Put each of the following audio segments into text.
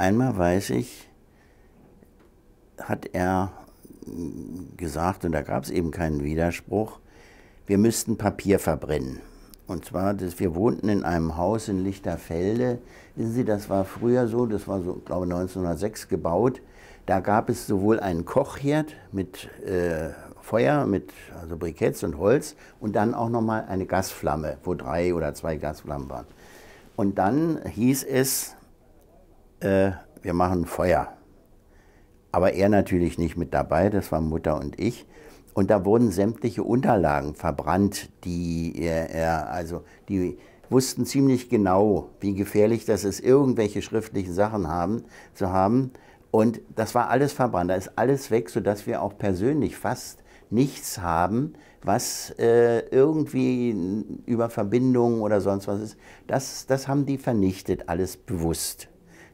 Einmal weiß ich, hat er gesagt, und da gab es eben keinen Widerspruch, wir müssten Papier verbrennen. Und zwar, dass wir wohnten in einem Haus in Lichterfelde. Wissen Sie, das war früher so, das war so, glaube ich, 1906 gebaut. Da gab es sowohl einen Kochherd mit äh, Feuer, mit also Briketts und Holz und dann auch nochmal eine Gasflamme, wo drei oder zwei Gasflammen waren. Und dann hieß es, äh, wir machen Feuer. Aber er natürlich nicht mit dabei, das waren Mutter und ich. Und da wurden sämtliche Unterlagen verbrannt, die er also die wussten ziemlich genau, wie gefährlich das ist, irgendwelche schriftlichen Sachen haben, zu haben. Und das war alles verbrannt, da ist alles weg, sodass wir auch persönlich fast nichts haben, was äh, irgendwie über Verbindungen oder sonst was ist. Das, das haben die vernichtet, alles bewusst.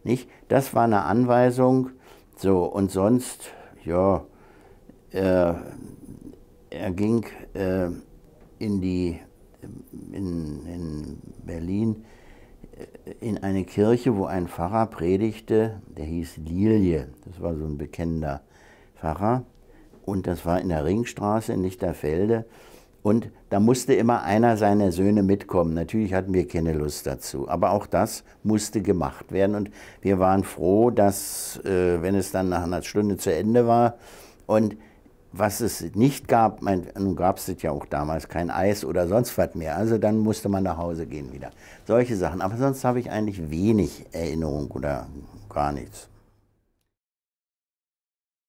Nicht? Das war eine Anweisung. So, und sonst, ja, äh, er ging äh, in, die, in, in Berlin äh, in eine Kirche, wo ein Pfarrer predigte, der hieß Lilie, das war so ein bekennender Pfarrer, und das war in der Ringstraße in Lichterfelde. Und da musste immer einer seiner Söhne mitkommen. Natürlich hatten wir keine Lust dazu, aber auch das musste gemacht werden. Und wir waren froh, dass, äh, wenn es dann nach einer Stunde zu Ende war und was es nicht gab, mein, nun gab es ja auch damals kein Eis oder sonst was mehr, also dann musste man nach Hause gehen wieder. Solche Sachen. Aber sonst habe ich eigentlich wenig Erinnerung oder gar nichts.